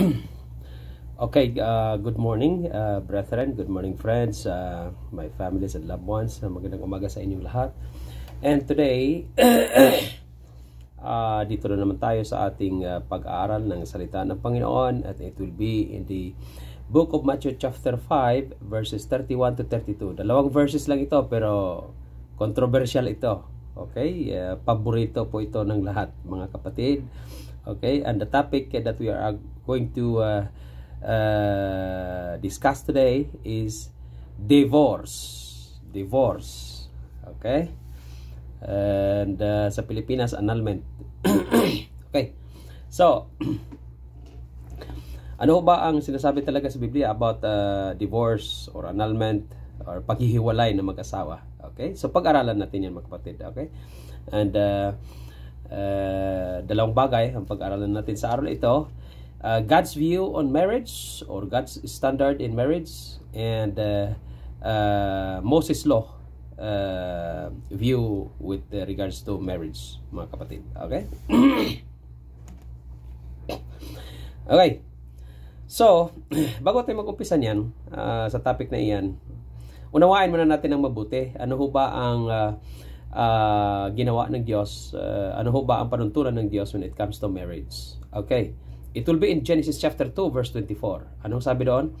okay, uh, good morning uh, brethren, good morning friends, uh, my families and loved ones. Uh, magandang umaga sa inyong lahat. And today, uh, dito na naman tayo sa ating uh, pag-aaral ng salita ng Panginoon at it will be in the book of Matthew chapter 5 verses 31 to 32. Dalawang verses lang ito pero controversial ito. Okay? Uh, paborito po ito ng lahat mga kapatid. Okay? And the topic that we are going to uh, uh, discuss today is divorce. Divorce. Okay? And uh, sa Pilipinas, annulment. okay. So, ano ba ang sinasabi talaga sa Biblia about uh, divorce or annulment or paghihiwalay ng mag-asawa? Okay? So, pag-aralan natin yan mga kapatid. Okay? And, uh, uh, dalawang bagay ang pag-aralan natin sa araw na ito uh, God's view on marriage or God's standard in marriage and uh, uh, Moses law uh, view with uh, regards to marriage mga kapatid okay okay so bago tayo mag-umpisa niyan uh, sa topic na iyan unawain muna natin ang mabuti ano ho ba ang uh, uh, ginawa ng Diyos uh, ano ho ba ang panuntunan ng Diyos when it comes to marriage okay It will be in Genesis chapter 2 verse 24. Anong sabi doon?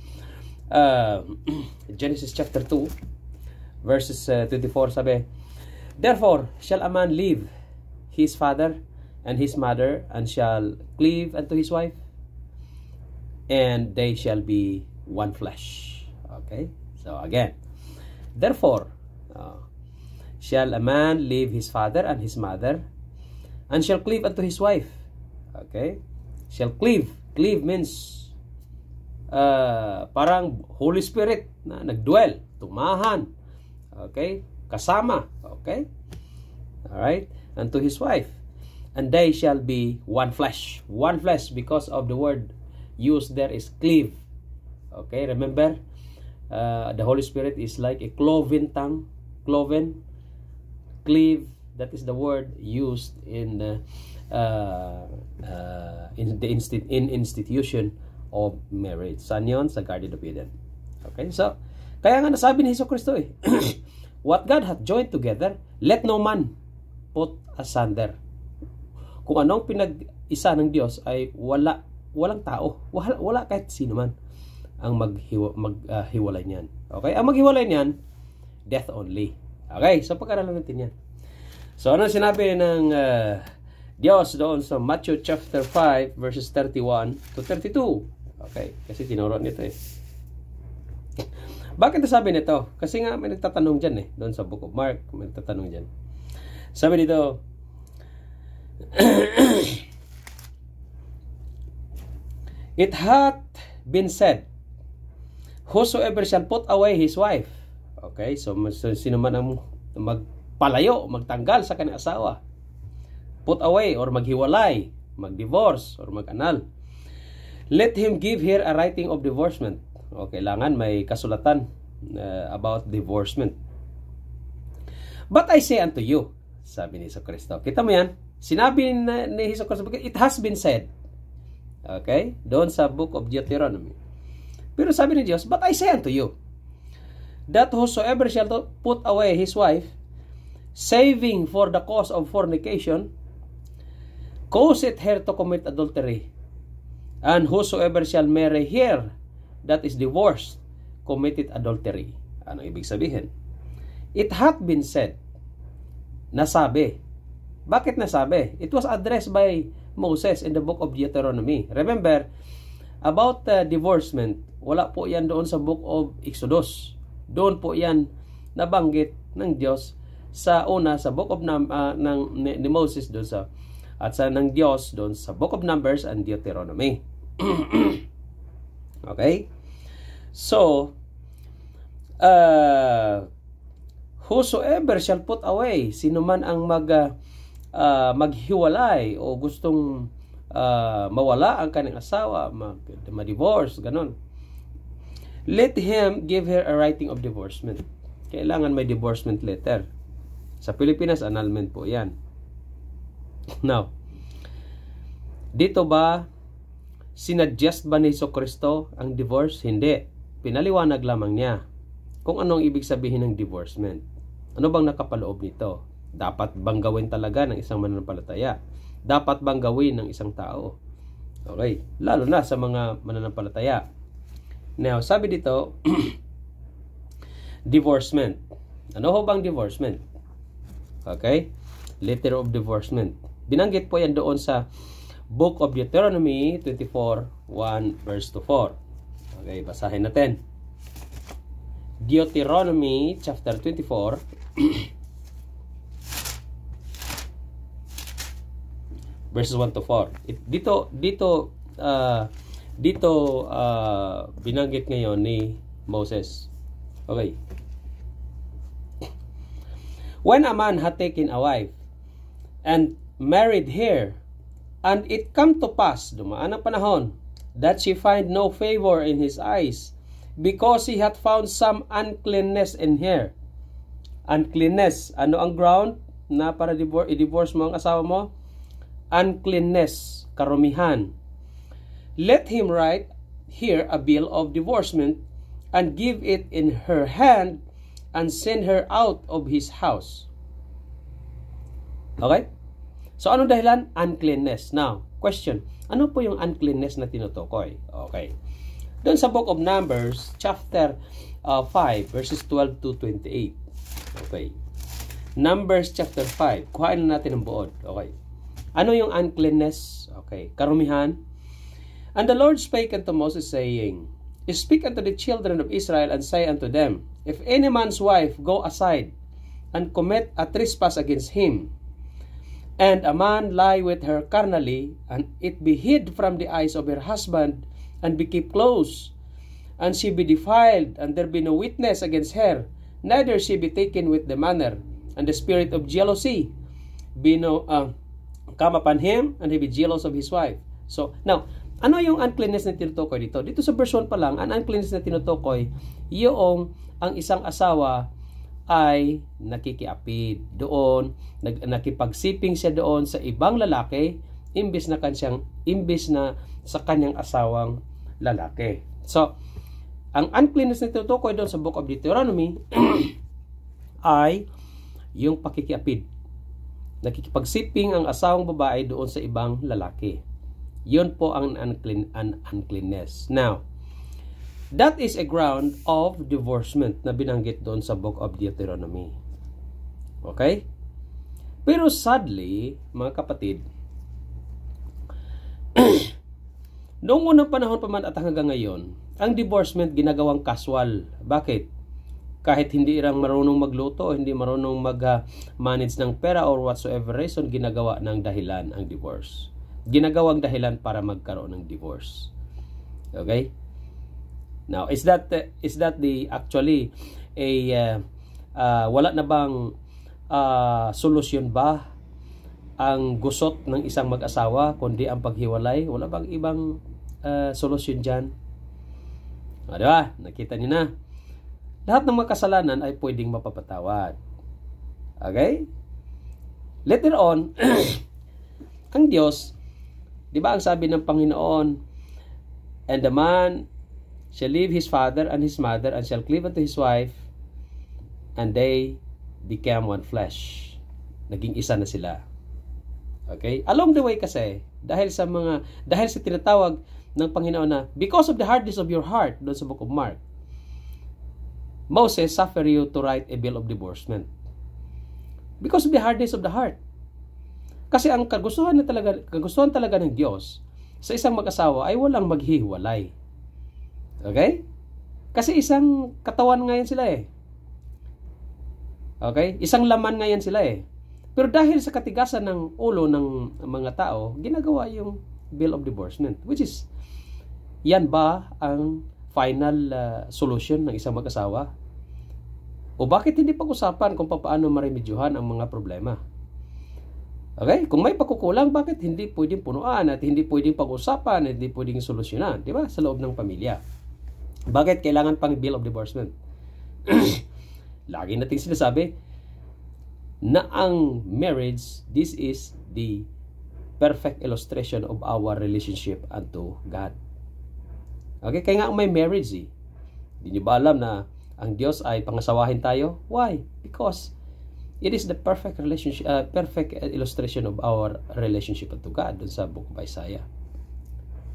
Uh, Genesis chapter 2 verses uh, 24 sabi, Therefore shall a man leave his father and his mother and shall cleave unto his wife and they shall be one flesh. Okay? So again, Therefore uh, shall a man leave his father and his mother and shall cleave unto his wife. Okay? shall cleave. Cleave means uh, parang Holy Spirit na nagduel, tumahan. Okay? Kasama. Okay? All right? And to his wife. And they shall be one flesh. One flesh because of the word used there is cleave. Okay? Remember? Uh, the Holy Spirit is like a cloven tongue, cloven, cleave. That is the word used in uh, Uh, uh, in the instit in institution of marriage. Saan yun? Sa Garden of Eden. Okay? So, kaya nga nasabi ni Heso Kristo eh, What God hath joined together, let no man put asunder. Kung anong pinag-isa ng Diyos ay wala, walang tao, wala, wala kahit sino man ang maghiwa, maghiwalay uh, niyan. Okay? Ang maghiwalay niyan, death only. Okay? So, pag-aralan natin yan. So, ano sinabi ng uh, Diyos doon sa Matthew chapter 5 verses 31 to 32. Okay, kasi tinuro nito eh. Bakit nasabi nito? Kasi nga may nagtatanong dyan eh, doon sa Book of Mark, may nagtatanong dyan. Sabi dito, It hath been said, Whosoever shall put away his wife. Okay, so sino man ang magpalayo, magtanggal sa kanyang asawa put away or maghiwalay, mag-divorce or mag-anal. Let him give here a writing of divorcement. O, kailangan may kasulatan uh, about divorcement. But I say unto you, sabi ni Heso Kristo. Kita mo yan? Sinabi ni Heso Kristo, it has been said. Okay? Doon sa book of Deuteronomy. Pero sabi ni Diyos, But I say unto you, that whosoever shall put away his wife, saving for the cause of fornication, causeth her to commit adultery. And whosoever shall marry her that is divorced committed adultery. Ano ibig sabihin? It hath been said, nasabi. Bakit nasabi? It was addressed by Moses in the book of Deuteronomy. Remember, about uh, divorcement, wala po yan doon sa book of Exodus. Doon po yan nabanggit ng Diyos sa una sa book of uh, ng ni Moses doon sa at sa ng Diyos doon sa Book of Numbers and Deuteronomy. okay? So, uh, whosoever shall put away, sino man ang mag, uh, uh, maghiwalay o gustong uh, mawala ang kanyang asawa, mag, ma-divorce, ganun. Let him give her a writing of divorcement. Kailangan may divorcement letter. Sa Pilipinas, annulment po yan. Now, dito ba sinadjust ba ni Iso Kristo ang divorce? Hindi. Pinaliwanag lamang niya kung anong ibig sabihin ng divorcement. Ano bang nakapaloob nito? Dapat bang gawin talaga ng isang mananampalataya? Dapat bang gawin ng isang tao? Okay, lalo na sa mga mananampalataya. Now, sabi dito, divorcement. Ano ho bang divorcement? Okay? Letter of divorcement. Binanggit po yan doon sa Book of Deuteronomy 24:1 verse to 4. Okay, basahin natin. Deuteronomy chapter 24 verses 1 to 4. It, dito dito uh, dito uh, binanggit ngayon ni Moses. Okay. When a man had taken a wife and married here. And it come to pass, dumaan ang panahon, that she find no favor in his eyes, because he had found some uncleanness in her. Uncleanness, ano ang ground na para i-divorce mo ang asawa mo? Uncleanness, karumihan. Let him write here a bill of divorcement and give it in her hand and send her out of his house. Okay? So ano dahilan? Uncleanness. Now, question. Ano po yung uncleanness na tinutukoy? Okay. Doon sa book of Numbers, chapter uh, 5, verses 12 to 28. Okay. Numbers chapter 5. Kuhain na natin ang buod. Okay. Ano yung uncleanness? Okay. Karumihan. And the Lord spake unto Moses, saying, Speak unto the children of Israel, and say unto them, If any man's wife go aside, and commit a trespass against him, and a man lie with her carnally, and it be hid from the eyes of her husband, and be kept close, and she be defiled, and there be no witness against her, neither she be taken with the manner, and the spirit of jealousy be no, uh, come upon him, and he be jealous of his wife. So, now, ano yung uncleanness na tinutukoy dito? Dito sa verse 1 pa lang, ang uncleanness na tinutukoy, yung ang isang asawa ay nakikiapid doon, nag, nakipagsiping siya doon sa ibang lalaki imbes na kanyang imbes na sa kanyang asawang lalaki. So, ang uncleanness nito to doon sa Book of Deuteronomy ay yung pakikiapid. Nakikipagsiping ang asawang babae doon sa ibang lalaki. Yun po ang unclean, an uncleanness. Now, That is a ground of divorcement na binanggit doon sa Book of Deuteronomy. Okay? Pero sadly, mga kapatid, noong unang panahon pa man at hanggang ngayon, ang divorcement ginagawang casual. Bakit? kahit hindi irang marunong magluto, o hindi marunong mag-manage ah, ng pera or whatsoever reason, ginagawa ng dahilan ang divorce. Ginagawang dahilan para magkaroon ng divorce. Okay? Now, is that the, is that the actually a uh, uh, wala na bang uh, solusyon ba ang gusot ng isang mag-asawa kundi ang paghiwalay? Wala bang ibang uh, solusyon diyan? O, ah, diba? Nakita niyo na. Lahat ng mga kasalanan ay pwedeng mapapatawad. Okay? Later on, ang Diyos, di ba ang sabi ng Panginoon, and the man shall leave his father and his mother and shall cleave unto his wife and they became one flesh. Naging isa na sila. Okay? Along the way kasi, dahil sa mga, dahil sa tinatawag ng Panginoon na, because of the hardness of your heart, doon sa book of Mark, Moses suffered you to write a bill of divorcement. Because of the hardness of the heart. Kasi ang kagustuhan, na talaga, kagustuhan talaga ng Diyos sa isang mag-asawa ay walang maghihiwalay. Okay? Kasi isang katawan ngayon sila eh. Okay? Isang laman ngayon sila eh. Pero dahil sa katigasan ng ulo ng mga tao, ginagawa yung bill of divorcement. Which is, yan ba ang final uh, solution ng isang mag-asawa? O bakit hindi pag-usapan kung paano maremedyohan ang mga problema? Okay? Kung may pagkukulang, bakit hindi pwedeng punuan at hindi pwedeng pag-usapan at hindi pwedeng solusyonan, di ba? Sa loob ng pamilya. Bakit kailangan pang bill of divorcement? Lagi natin sinasabi na ang marriage, this is the perfect illustration of our relationship unto God. Okay, kaya nga may marriage eh. Hindi nyo ba alam na ang Diyos ay pangasawahin tayo? Why? Because it is the perfect relationship, uh, perfect illustration of our relationship unto God dun sa Book of Isaiah.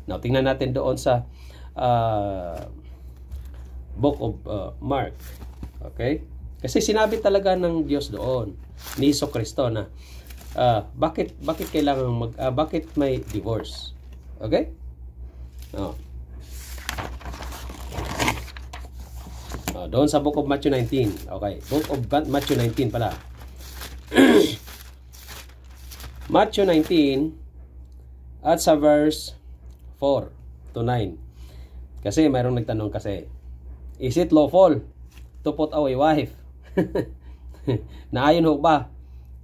Now, tingnan natin doon sa uh, book of uh, Mark. Okay? Kasi sinabi talaga ng Diyos doon ni Iso Kristo na uh, bakit bakit kailangan mag uh, bakit may divorce? Okay? No. Uh, oh, doon sa book of Matthew 19. Okay, book of Matthew 19 pala. Matthew 19 at sa verse 4 to 9. Kasi mayroong nagtanong kasi Is it lawful to put away wife? Naayon ho ba?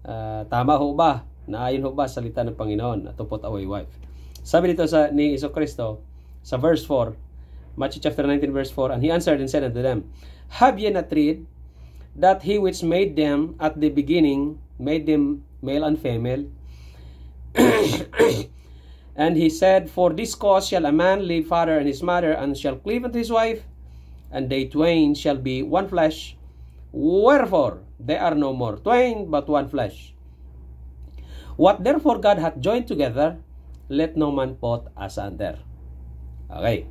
Uh, tama ho ba? Naayon ho ba salita ng Panginoon to put away wife? Sabi dito sa ni Iso Kristo sa verse 4, Matthew chapter 19 verse 4, And he answered and said unto them, Have ye not read that he which made them at the beginning made them male and female? and he said, For this cause shall a man leave father and his mother, and shall cleave unto his wife, and they twain shall be one flesh. Wherefore they are no more twain, but one flesh. What therefore God hath joined together, let no man put asunder. Okay.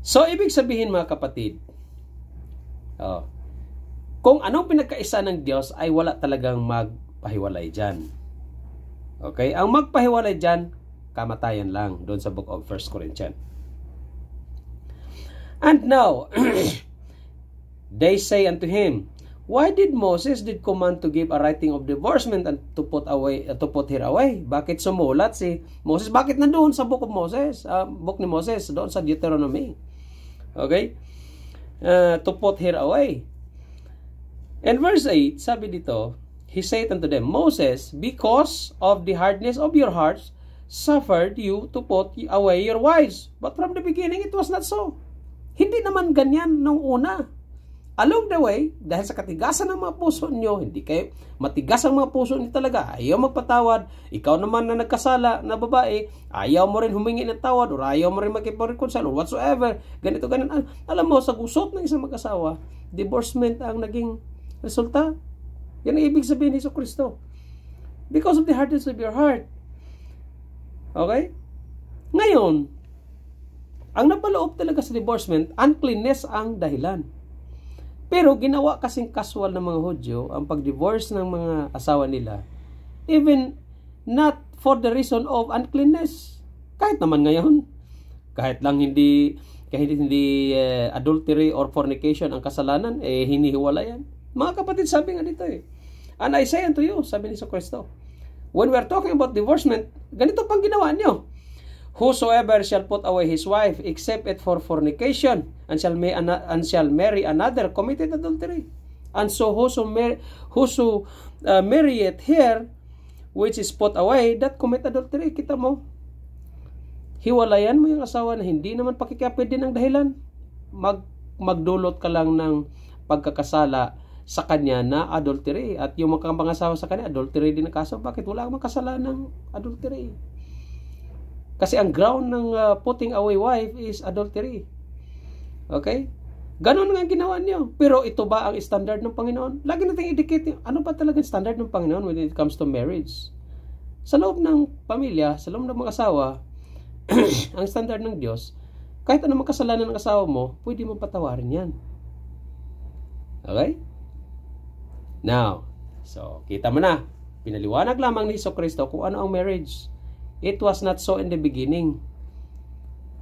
So, ibig sabihin mga kapatid, oh, kung anong pinagkaisa ng Diyos ay wala talagang magpahiwalay dyan. Okay? Ang magpahiwalay dyan, kamatayan lang doon sa book of 1 Corinthians. And now, they say unto him, Why did Moses did command to give a writing of divorcement and to put away uh, to put her away? Bakit sumulat si Moses? Bakit nandoon sa book of Moses? Uh, book ni Moses doon sa Deuteronomy. Okay? Uh, to put her away. And verse 8, sabi dito, He said unto them, Moses, because of the hardness of your hearts, suffered you to put away your wives. But from the beginning, it was not so. Hindi naman ganyan nung una. Along the way, dahil sa katigasan ng mga puso niyo, hindi kayo matigas ang mga puso nyo talaga, ayaw magpatawad, ikaw naman na nagkasala na babae, ayaw mo rin humingi ng tawad or ayaw mo rin makipag-reconcile or whatsoever, ganito, ganito. Alam mo, sa gusot ng isang mag-asawa, divorcement ang naging resulta. Yan ang ibig sabihin ni Kristo. Because of the hardness of your heart. Okay? Ngayon, ang napaloob talaga sa divorcement, uncleanness ang dahilan. Pero ginawa kasing casual ng mga Hudyo ang pag-divorce ng mga asawa nila, even not for the reason of uncleanness. Kahit naman ngayon, kahit lang hindi kahit hindi uh, adultery or fornication ang kasalanan, eh hinihiwala yan. Mga kapatid, sabi nga dito eh. And I say unto you, sabi ni Kristo, when we are talking about divorcement, ganito pang ginawa niyo. Whosoever shall put away his wife except it for fornication and shall, may an- and shall marry another committed adultery. And so whoso, mar- whoso uh, marrieth here which is put away that commit adultery. Kita mo. Hiwalayan mo yung asawa na hindi naman pakikapid din ang dahilan. Mag, magdulot ka lang ng pagkakasala sa kanya na adultery. At yung mga asawa sa kanya, adultery din ang kaso. Bakit? Wala kang kasalanan ng adultery. Kasi ang ground ng uh, putting away wife is adultery. Okay? Ganon nga ang ginawa niyo. Pero ito ba ang standard ng Panginoon? Lagi natin educate, ano ba talaga standard ng Panginoon when it comes to marriage? Sa loob ng pamilya, sa loob ng mga asawa, ang standard ng Diyos, kahit anong kasalanan ng asawa mo, pwede mo patawarin yan. Okay? Now, so kita mo na, pinaliwanag lamang ni Iso Cristo kung ano ang marriage. It was not so in the beginning.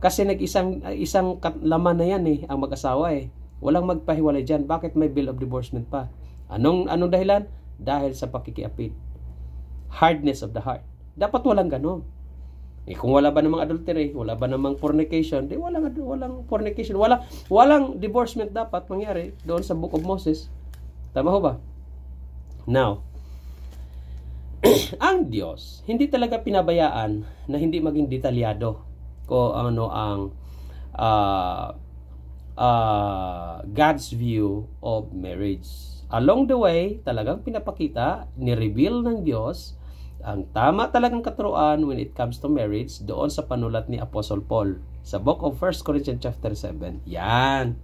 Kasi nag-isang isang laman na yan eh, ang mag-asawa eh. Walang magpahiwalay dyan. Bakit may bill of divorcement pa? Anong, anong dahilan? Dahil sa pakikiapid. Hardness of the heart. Dapat walang ganon. Eh, kung wala ba namang adultery, wala ba namang fornication, di walang, walang fornication. Wala, walang divorcement dapat mangyari doon sa Book of Moses. Tama ho ba? Now, ang Diyos hindi talaga pinabayaan na hindi maging detalyado ko ano ang uh, uh, God's view of marriage. Along the way, talagang pinapakita, ni-reveal ng Diyos ang tama talagang katuruan when it comes to marriage doon sa panulat ni Apostle Paul sa book of 1 Corinthians chapter 7. Yan.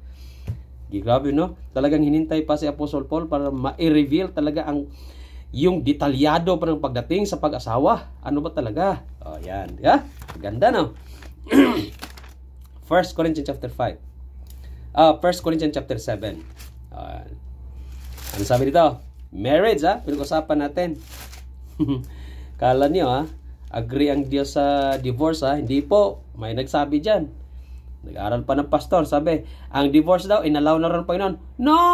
Grabe no? Talagang hinintay pa si Apostle Paul para ma-reveal talaga ang yung detalyado pa ng pagdating sa pag-asawa. Ano ba talaga? O, oh, yan. Yeah? Ganda, no? 1 Corinthians chapter 5. Uh, 1 Corinthians chapter 7. Uh, ah, ano sabi dito? Marriage, ha? Ah, pinag-usapan natin. Kala niyo, ha? Ah, agree ang Diyos sa divorce, ha? Hindi po. May nagsabi dyan. Nag-aral pa ng pastor. Sabi, ang divorce daw, inalaw na rin Panginoon. No!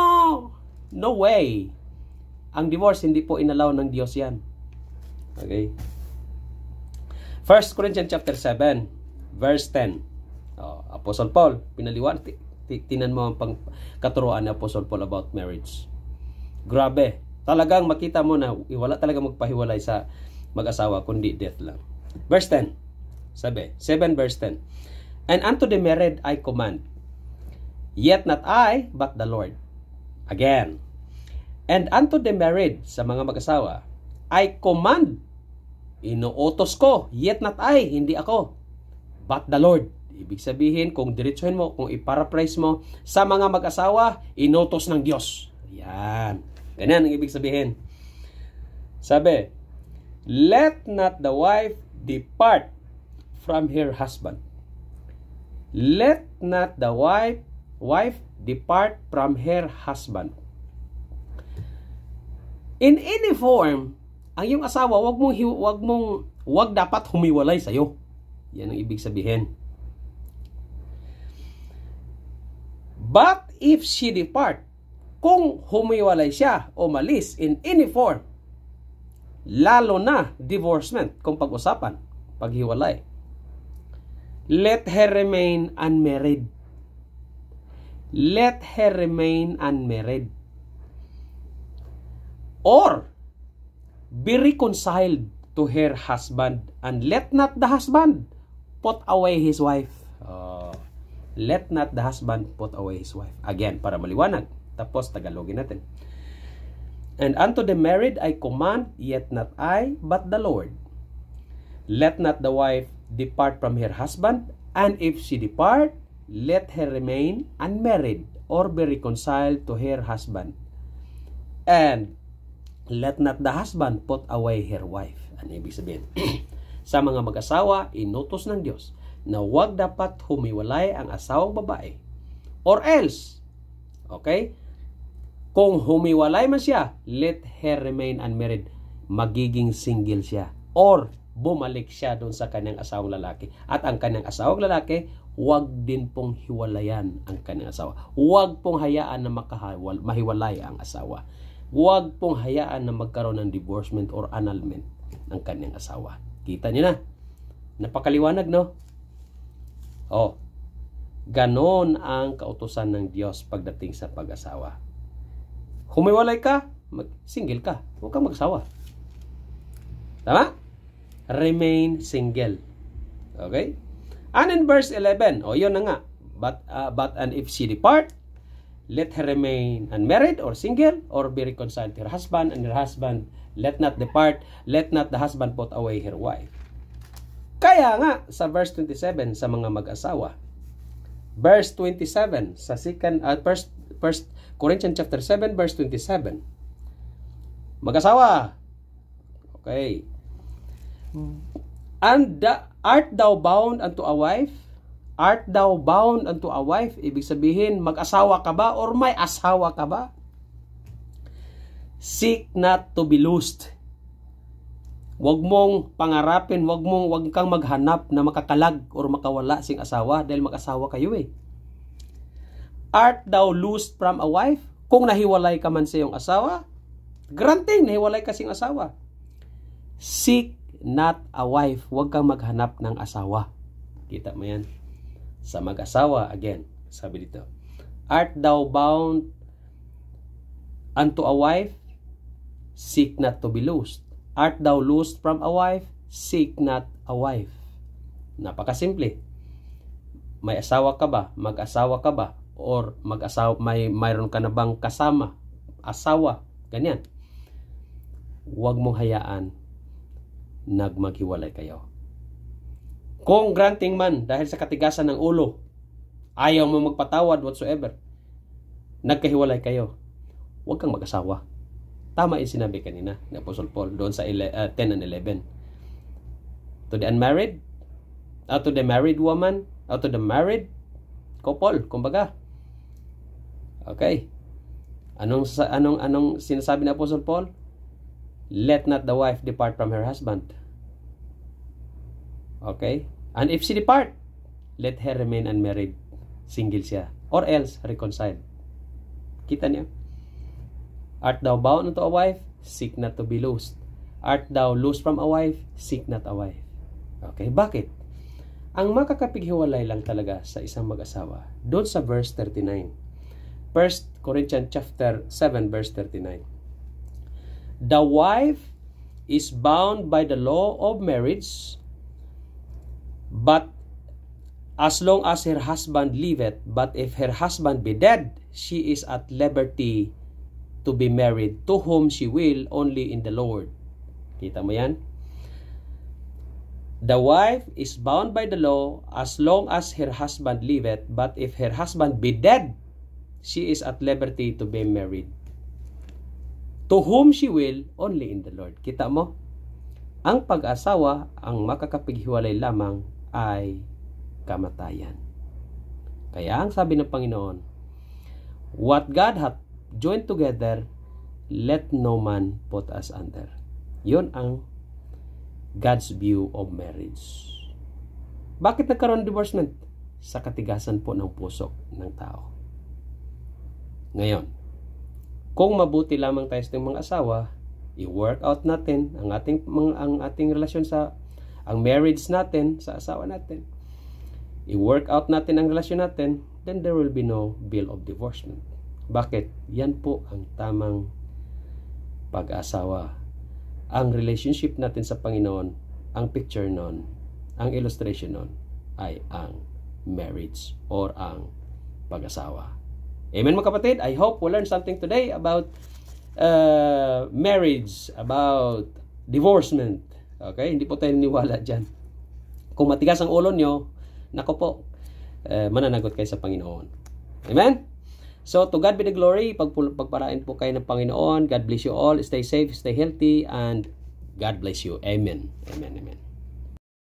No way! Ang divorce, hindi po inalaw ng Diyos yan. Okay? 1 Corinthians chapter 7, verse 10. Oh, Apostle Paul, pinaliwan, tinan mo ang pang katuruan ni Apostle Paul about marriage. Grabe. Talagang makita mo na wala talaga magpahiwalay sa mag-asawa, kundi death lang. Verse 10. Sabi, 7 verse 10. And unto the married I command, yet not I, but the Lord. Again, and unto the married sa mga mag-asawa, I command, inuotos ko, yet not I, hindi ako, but the Lord. Ibig sabihin, kung diretsuhin mo, kung iparaphrase mo, sa mga mag-asawa, inutos ng Diyos. Yan. Ganyan ang ibig sabihin. Sabi, Let not the wife depart from her husband. Let not the wife wife depart from her husband in any form, ang iyong asawa, wag mong wag mong wag dapat humiwalay sa iyo. Yan ang ibig sabihin. But if she depart, kung humiwalay siya o malis in any form, lalo na divorcement kung pag-usapan, paghiwalay. Let her remain unmarried. Let her remain unmarried or be reconciled to her husband and let not the husband put away his wife. Ah. let not the husband put away his wife. Again, para maliwanag. Tapos, Tagalogin natin. And unto the married I command, yet not I, but the Lord. Let not the wife depart from her husband, and if she depart, let her remain unmarried or be reconciled to her husband. And let not the husband put away her wife. Ano ibig sabihin? sa mga mag-asawa, inutos ng Diyos na huwag dapat humiwalay ang asawang babae or else, okay, kung humiwalay man siya, let her remain unmarried. Magiging single siya or bumalik siya doon sa kanyang asawang lalaki. At ang kanyang asawang lalaki, huwag din pong hiwalayan ang kanyang asawa. Huwag pong hayaan na makahiwalay ang asawa. Huwag pong hayaan na magkaroon ng divorcement or annulment ng kanyang asawa. Kita niyo na. Napakaliwanag, no? Oh, ganon ang kautosan ng Diyos pagdating sa pag-asawa. Humiwalay ka, mag-single ka. Huwag kang mag-asawa. Tama? Remain single. Okay? And in verse 11, o oh, yun na nga. But, uh, but and if she depart, let her remain unmarried or single or be reconciled to her husband and her husband let not depart let not the husband put away her wife kaya nga sa verse 27 sa mga mag-asawa verse 27 sa second uh, first first Corinthians chapter 7 verse 27 mag-asawa okay and the, art thou bound unto a wife Art thou bound unto a wife? Ibig sabihin, mag-asawa ka ba or may asawa ka ba? Seek not to be lost. Huwag mong pangarapin, huwag mong huwag kang maghanap na makakalag or makawala sing asawa dahil mag-asawa kayo eh. Art thou loosed from a wife? Kung nahiwalay ka man sa iyong asawa, granting nahiwalay ka sing asawa. Seek not a wife. Huwag kang maghanap ng asawa. Kita mo yan sa mag-asawa. Again, sabi dito, Art thou bound unto a wife? Seek not to be loosed. Art thou loosed from a wife? Seek not a wife. Napakasimple. May asawa ka ba? Mag-asawa ka ba? Or mag-asawa, may, mayroon ka na bang kasama? Asawa? Ganyan. Huwag mong hayaan nagmaghiwalay kayo. Kung granting man dahil sa katigasan ng ulo, ayaw mo magpatawad whatsoever, nagkahiwalay kayo, huwag kang mag-asawa. Tama yung sinabi kanina ni Apostle Paul doon sa 10 ah, and 11. To the unmarried, uh, to the married woman, uh, to the married couple, kumbaga. Okay. Anong anong anong sinasabi ni Apostle Paul? Let not the wife depart from her husband. Okay? And if she depart, let her remain unmarried. Single siya. Or else, reconcile. Kita niya? Art thou bound unto a wife? Seek not to be loosed. Art thou loosed from a wife? Seek not a wife. Okay, bakit? Ang makakapighiwalay lang talaga sa isang mag-asawa, doon sa verse 39. 1 Corinthians chapter 7 verse 39. The wife is bound by the law of marriage But as long as her husband liveth, but if her husband be dead, she is at liberty to be married to whom she will only in the Lord. Kita mo yan? The wife is bound by the law as long as her husband liveth, but if her husband be dead, she is at liberty to be married. To whom she will, only in the Lord. Kita mo? Ang pag-asawa ang makakapighiwalay lamang ay kamatayan. Kaya ang sabi ng Panginoon, What God hath joined together, let no man put us under. Yun ang God's view of marriage. Bakit nagkaroon ng divorcement? Sa katigasan po ng puso ng tao. Ngayon, kung mabuti lamang tayo sa mga asawa, i-work out natin ang ating, mga, ang ating relasyon sa ang marriage natin sa asawa natin, i-work out natin ang relasyon natin, then there will be no bill of divorcement. Bakit? Yan po ang tamang pag-asawa. Ang relationship natin sa Panginoon, ang picture nun, ang illustration nun, ay ang marriage or ang pag-asawa. Amen mga kapatid? I hope we learned something today about uh, marriage, about divorcement, Okay, hindi po tayo niwala dyan. Kung matigas ang ulo nyo, nako po, eh, mananagot kayo sa Panginoon. Amen? So, to God be the glory. Pag, pagparain po kayo ng Panginoon. God bless you all. Stay safe, stay healthy, and God bless you. Amen. Amen, amen.